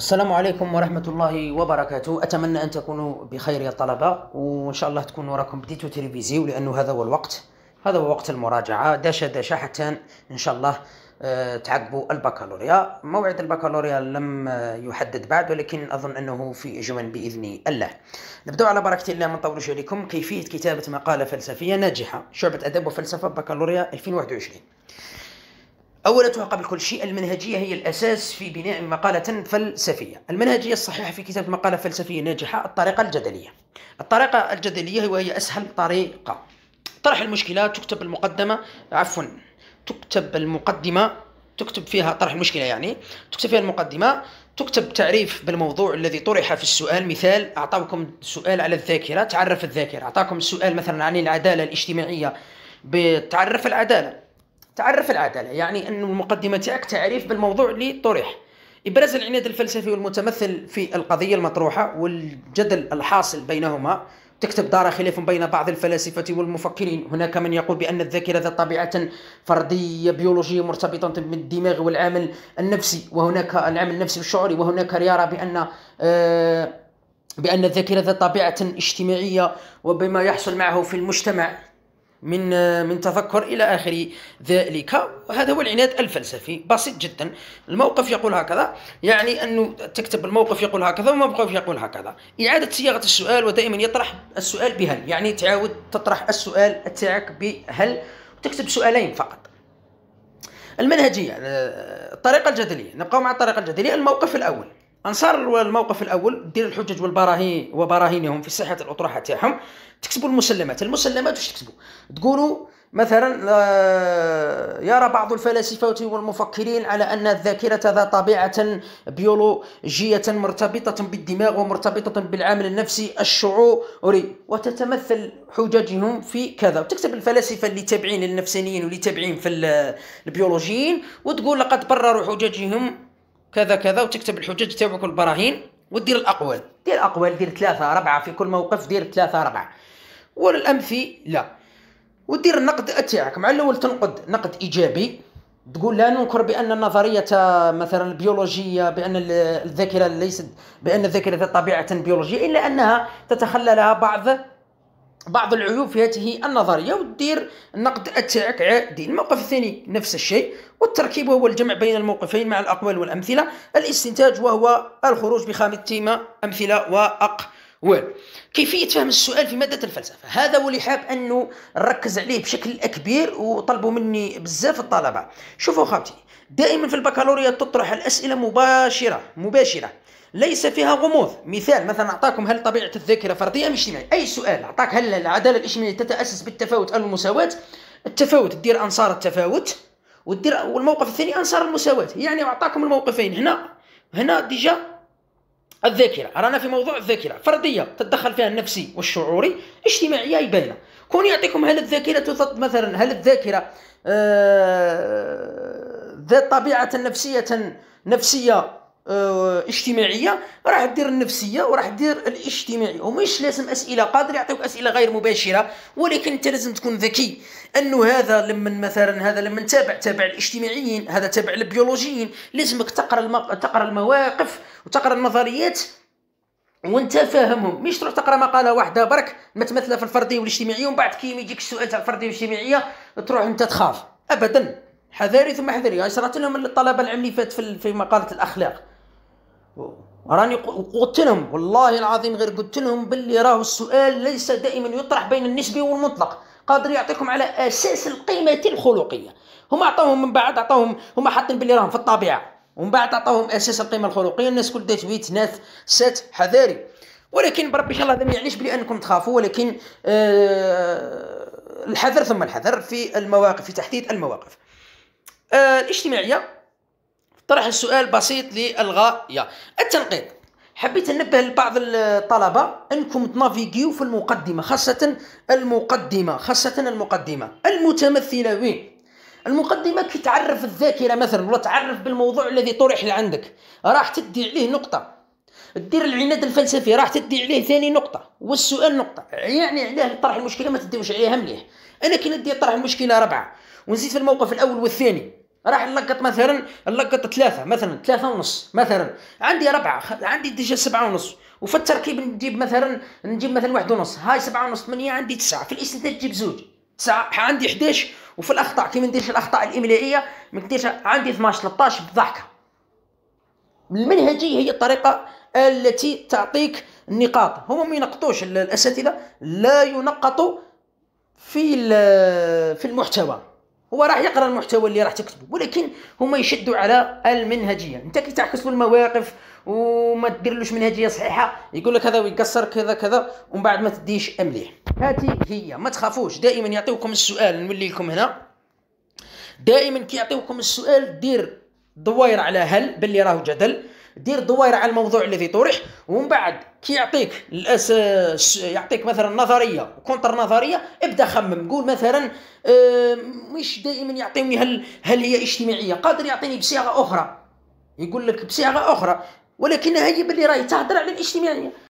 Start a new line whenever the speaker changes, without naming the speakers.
السلام عليكم ورحمة الله وبركاته أتمنى أن تكونوا بخير يا طلبة وإن شاء الله تكونوا راكم بديتوا تلفزيو لأنه هذا هو الوقت هذا هو وقت المراجعة داشة داشة حتى إن شاء الله آه، تعقبوا البكالوريا موعد البكالوريا لم يحدد بعد ولكن أظن أنه في جمل بإذن الله نبدأ على بركة الله ما نطولوش عليكم كيفية كتابة مقالة فلسفية ناجحة شعبة أدب وفلسفة بكالوريا 2021 أولتها قبل كل شيء المنهجية هي الأساس في بناء مقالة فلسفية المنهجية الصحيحة في كتاب مقالة فلسفية ناجحة الطريقة الجدلية الطريقة الجدلية وهي أسهل طريقة طرح المشكلة تكتب المقدمة عفوا تكتب المقدمة تكتب فيها طرح المشكلة يعني تكتب فيها المقدمة تكتب تعريف بالموضوع الذي طرح في السؤال مثال أعطاكم سؤال على الذاكرة تعرف الذاكرة أعطاكم السؤال مثلا عن العدالة الاجتماعية بتعرف العدالة تعرف العداله يعني ان المقدمه تاعك تعريف بالموضوع اللي طرح ابراز العناد الفلسفي والمتمثل في القضيه المطروحه والجدل الحاصل بينهما تكتب دار خلاف بين بعض الفلاسفة والمفكرين هناك من يقول بأن الذاكرة ذات طبيعة فردية بيولوجية مرتبطة بالدماغ والعامل النفسي وهناك العامل النفسي والشعوري وهناك يرى بأن آه، بأن الذاكرة ذات طبيعة اجتماعية وبما يحصل معه في المجتمع من آه، من تذكر الى اخر ذلك هذا هو العناد الفلسفي بسيط جدا الموقف يقول هكذا يعني انه تكتب الموقف يقول هكذا والموقف يقول هكذا اعاده صياغه السؤال ودائما يطرح السؤال بهل يعني تعاود تطرح السؤال تاعك بهل وتكتب سؤالين فقط المنهجيه الطريقه آه، الجدليه نبقى مع الطريقه الجدليه الموقف الاول انصار الموقف الاول دير الحجج والبراهين وبراهينهم في صحه الاطروحه تاعهم تكسبوا المسلمات المسلمات واش تكسبوا تقولوا مثلا آه، يرى بعض الفلاسفة والمفكرين على أن الذاكرة ذات طبيعة بيولوجية مرتبطة بالدماغ ومرتبطة بالعامل النفسي الشعوري وتتمثل حججهم في كذا وتكتب الفلاسفة اللي تابعين للنفسانيين واللي تابعين في البيولوجيين وتقول لقد برروا حججهم كذا كذا وتكتب الحجج تاعك والبراهين ودير الاقوال دير اقوال دير ثلاثه اربعه في كل موقف دير ثلاثه اربعه لا ودير النقد تاعك مع الاول تنقد نقد ايجابي تقول لا ننكر بان النظريه مثلا البيولوجيه بان الذاكره ليست بان الذاكره ذات طبيعه بيولوجيه الا انها تتخللها بعض بعض العيوب في هذه النظريه ودير النقد تاعك عادي الموقف الثاني نفس الشيء والتركيب وهو الجمع بين الموقفين مع الاقوال والامثله الاستنتاج وهو الخروج بخامة تيما امثله واقوال كيفيه فهم السؤال في ماده الفلسفه هذا هو اللي حاب انه نركز عليه بشكل كبير وطلبوا مني بزاف الطلبه شوفوا خاوتي دائما في البكالوريا تطرح الاسئله مباشره مباشره ليس فيها غموض مثال مثلا اعطاكم هل طبيعه الذاكره فرديه ام اجتماعيه اي سؤال اعطاك هل العداله الاجتماعيه تتاسس بالتفاوت ام المساواه التفاوت دير انصار التفاوت ودير والموقف الثاني انصار المساواه يعني اعطاكم الموقفين هنا هنا ديجا الذاكره رانا في موضوع الذاكره فرديه تتدخل فيها النفسي والشعوري اجتماعيه يبينه كون يعطيكم هل الذاكره مثلا هل الذاكره آه ذات طبيعه نفسيه نفسيه آه، اجتماعيه راح دير النفسيه وراح دير الاجتماعيه ومش لازم اسئله قادر يعطيك اسئله غير مباشره ولكن انت لازم تكون ذكي انه هذا لما مثلا هذا لما تابع تابع الاجتماعيين هذا تابع البيولوجيين لازمك تقرا تقرا المواقف وتقرا النظريات وانت فاهمهم مش تروح تقرا مقاله واحده برك متمثله في الفرديه والاجتماعيه ومن بعد كي يجيك السؤال تاع الفرديه والاجتماعيه تروح انت تخاف ابدا حذاري ثم حذاري يعني صرات لهم الطلبه العام اللي فات في مقاله الاخلاق راني قلت لهم والله العظيم غير قلت لهم باللي راهو السؤال ليس دائما يطرح بين النسبي والمطلق قادر يعطيكم على اساس القيمه الخلقيه هما عطاوهم من بعد عطاوهم هما حاطين باللي راهم في الطبيعه ومن بعد عطاوهم اساس القيمه الخلقيه الناس كل دات بيت ناس سات حذاري ولكن بربي ان شاء الله هذا ما يعنيش بلي انكم تخافوا ولكن آه الحذر ثم الحذر في المواقف في تحديد المواقف آه الاجتماعيه طرح السؤال بسيط للغاية التنقيط حبيت انبه لبعض الطلبة أنكم تنافيغيو في المقدمة خاصة المقدمة خاصة المقدمة المتمثلة وين المقدمة كي تعرف الذاكرة مثلا ولا تعرف بالموضوع الذي طرح عندك راح تدي عليه نقطة دير العناد الفلسفي راح تدي عليه ثاني نقطة والسؤال نقطة يعني علاه طرح المشكلة ما تديوش عليها مليح أنا كي ندي طرح المشكلة ربعة ونزيد في الموقف الأول والثاني راح نلقط مثلا نلقط ثلاثة مثلا ثلاثة ونص مثلا عندي ربعة عندي ديجا سبعة ونص وفي التركيب نجيب مثلا نجيب مثلا واحد ونص هاي سبعة ونص ثمانية عندي تسعة في الاستنتاج نجيب زوج تسعة عندي 11 وفي الاخطاء كي ما نديرش الاخطاء الاملائية ما نديرش عندي 12 13 بالضحكة المنهجية هي الطريقة التي تعطيك النقاط هما ما ينقطوش الاساتذة لا ينقطوا في في المحتوى هو راح يقرا المحتوى اللي راح تكتبه ولكن هما يشدوا على المنهجيه انت كي تعكس له المواقف وما ديرلوش منهجيه صحيحه يقول لك هذا ويكسر كذا كذا ومن بعد ما تديش امليح هاتي هي ما تخافوش دائما يعطيوكم السؤال نولي لكم هنا دائما كيعطيوكم السؤال دير دوائر على هل باللي راهو جدل دير دوائر على الموضوع الذي طرح ومن بعد كي يعطيك الأس... يعطيك مثلا نظريه كونتر نظريه ابدا خمم قول مثلا آه، مش دائما يعطيني هل هل هي اجتماعيه قادر يعطيني بصيغه اخرى يقول لك بصيغه اخرى ولكن هي باللي راهي تهضر على الاجتماعيه